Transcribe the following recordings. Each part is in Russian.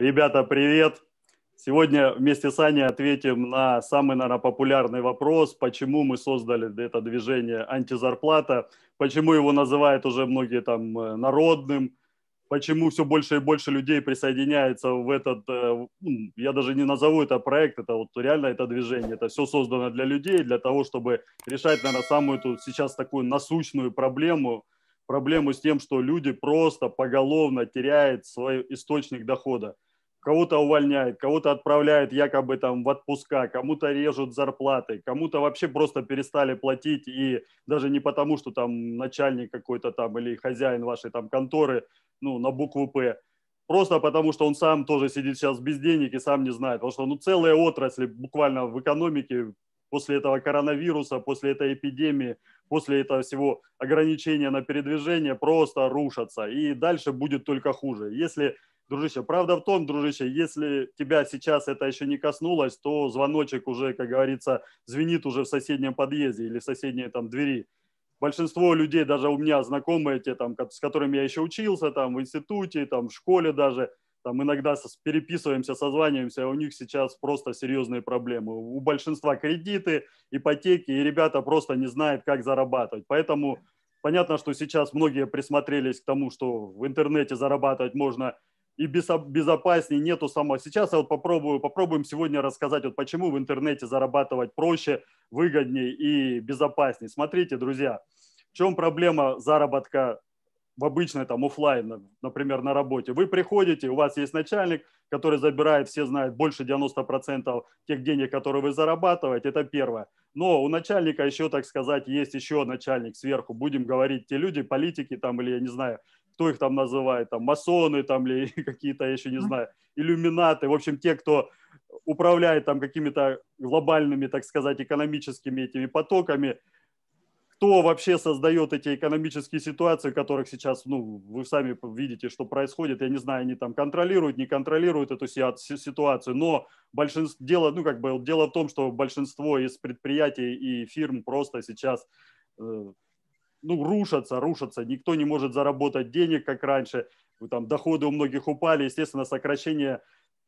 Ребята, привет! Сегодня вместе с Аней ответим на самый, наверное, популярный вопрос, почему мы создали это движение «Антизарплата», почему его называют уже многие там э, народным, почему все больше и больше людей присоединяется в этот, э, ну, я даже не назову это проект, это вот реально это движение, это все создано для людей, для того, чтобы решать, наверное, самую эту сейчас такую насущную проблему, проблему с тем, что люди просто поголовно теряют свой источник дохода кого-то увольняет, кого-то отправляет якобы там в отпуска, кому-то режут зарплаты, кому-то вообще просто перестали платить, и даже не потому, что там начальник какой-то там или хозяин вашей там конторы, ну, на букву «П», просто потому, что он сам тоже сидит сейчас без денег и сам не знает, потому что, ну, целые отрасли буквально в экономике после этого коронавируса, после этой эпидемии, после этого всего ограничения на передвижение просто рушатся, и дальше будет только хуже. Если Дружище, правда в том, дружище, если тебя сейчас это еще не коснулось, то звоночек уже, как говорится, звенит уже в соседнем подъезде или в соседней там двери. Большинство людей, даже у меня знакомые те, там, с которыми я еще учился, там, в институте, там, в школе даже, там, иногда переписываемся, созваниваемся, а у них сейчас просто серьезные проблемы. У большинства кредиты, ипотеки, и ребята просто не знают, как зарабатывать. Поэтому понятно, что сейчас многие присмотрелись к тому, что в интернете зарабатывать можно – и безопаснее, нету самого. Сейчас я вот попробую, попробуем сегодня рассказать, вот почему в интернете зарабатывать проще, выгоднее и безопаснее. Смотрите, друзья, в чем проблема заработка в обычной там офлайн, например, на работе. Вы приходите, у вас есть начальник, который забирает, все знают, больше 90% тех денег, которые вы зарабатываете, это первое. Но у начальника еще, так сказать, есть еще начальник сверху, будем говорить, те люди, политики там или, я не знаю, кто их там называет, там масоны там ли какие-то, я еще не знаю, иллюминаты, в общем, те, кто управляет там какими-то глобальными, так сказать, экономическими этими потоками, кто вообще создает эти экономические ситуации, которых сейчас, ну, вы сами видите, что происходит. Я не знаю, они там контролируют, не контролируют эту ситуацию, но большинство, дело, ну, как бы, дело в том, что большинство из предприятий и фирм просто сейчас э, ну, рушатся, рушатся, никто не может заработать денег, как раньше, там доходы у многих упали, естественно, сокращение,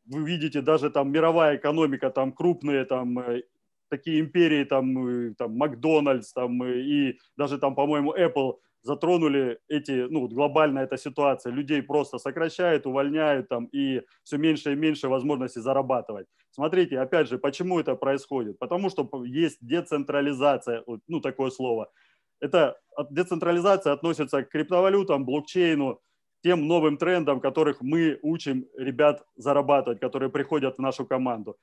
вы видите, даже там мировая экономика, там крупные там э, такие империи, там, э, там Макдональдс, там э, и даже там, по-моему, Apple затронули эти, ну, вот глобальная эта ситуация, людей просто сокращают, увольняют там и все меньше и меньше возможности зарабатывать. Смотрите, опять же, почему это происходит? Потому что есть децентрализация, ну, такое слово – это децентрализация относится к криптовалютам, блокчейну, тем новым трендам, которых мы учим ребят зарабатывать, которые приходят в нашу команду.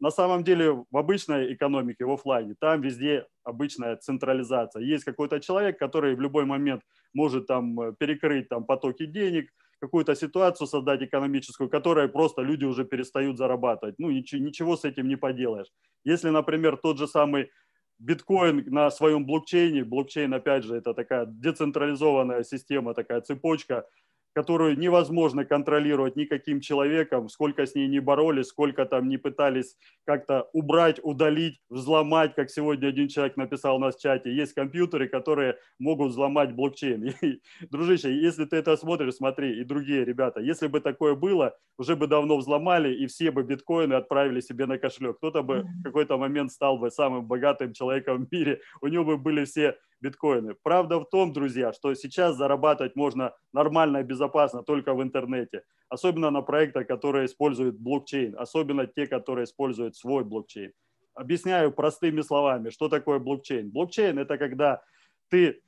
На самом деле в обычной экономике, в офлайне, там везде обычная централизация. Есть какой-то человек, который в любой момент может там э, перекрыть там, потоки денег, какую-то ситуацию создать экономическую, которая просто люди уже перестают зарабатывать. Ну, ничего, ничего с этим не поделаешь. Если, например, тот же самый биткоин на своем блокчейне, блокчейн, опять же, это такая децентрализованная система, такая цепочка, которую невозможно контролировать никаким человеком, сколько с ней не боролись, сколько там не пытались как-то убрать, удалить, взломать, как сегодня один человек написал у нас в чате, есть компьютеры, которые могут взломать блокчейн. И, дружище, если ты это смотришь, смотри, и другие ребята, если бы такое было, уже бы давно взломали, и все бы биткоины отправили себе на кошелек. Кто-то бы в какой-то момент стал бы самым богатым человеком в мире, у него бы были все биткоины. Правда в том, друзья, что сейчас зарабатывать можно нормально и безопасно только в интернете. Особенно на проектах, которые используют блокчейн. Особенно те, которые используют свой блокчейн. Объясняю простыми словами, что такое блокчейн. Блокчейн – это когда ты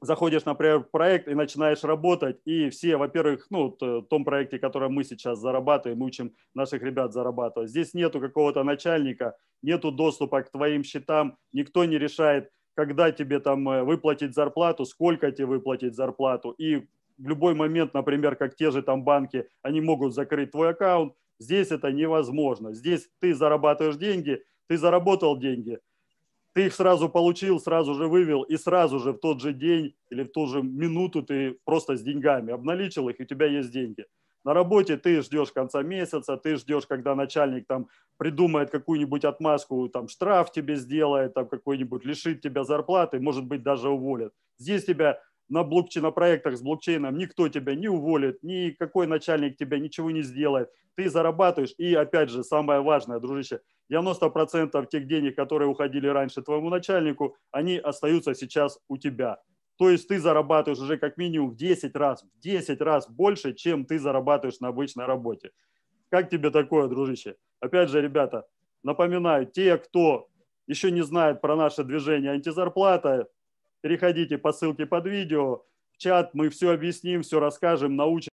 заходишь, например, в проект и начинаешь работать, и все, во-первых, ну, э, в том проекте, который мы сейчас зарабатываем, учим наших ребят зарабатывать, здесь нету какого-то начальника, нету доступа к твоим счетам, никто не решает, когда тебе там э, выплатить зарплату, сколько тебе выплатить зарплату. И в любой момент, например, как те же там банки, они могут закрыть твой аккаунт. Здесь это невозможно. Здесь ты зарабатываешь деньги, ты заработал деньги, ты их сразу получил, сразу же вывел, и сразу же в тот же день или в ту же минуту ты просто с деньгами обналичил их, и у тебя есть деньги. На работе ты ждешь конца месяца, ты ждешь, когда начальник там придумает какую-нибудь отмазку, там штраф тебе сделает, там какой-нибудь лишит тебя зарплаты, может быть, даже уволит. Здесь тебя на, блокчейн, проектах с блокчейном никто тебя не уволит, никакой начальник тебя ничего не сделает. Ты зарабатываешь. И опять же, самое важное, дружище, 90% тех денег, которые уходили раньше твоему начальнику, они остаются сейчас у тебя. То есть ты зарабатываешь уже как минимум в 10 раз, в 10 раз больше, чем ты зарабатываешь на обычной работе. Как тебе такое, дружище? Опять же, ребята, напоминаю, те, кто еще не знает про наше движение антизарплата, переходите по ссылке под видео, в чат, мы все объясним, все расскажем, научим.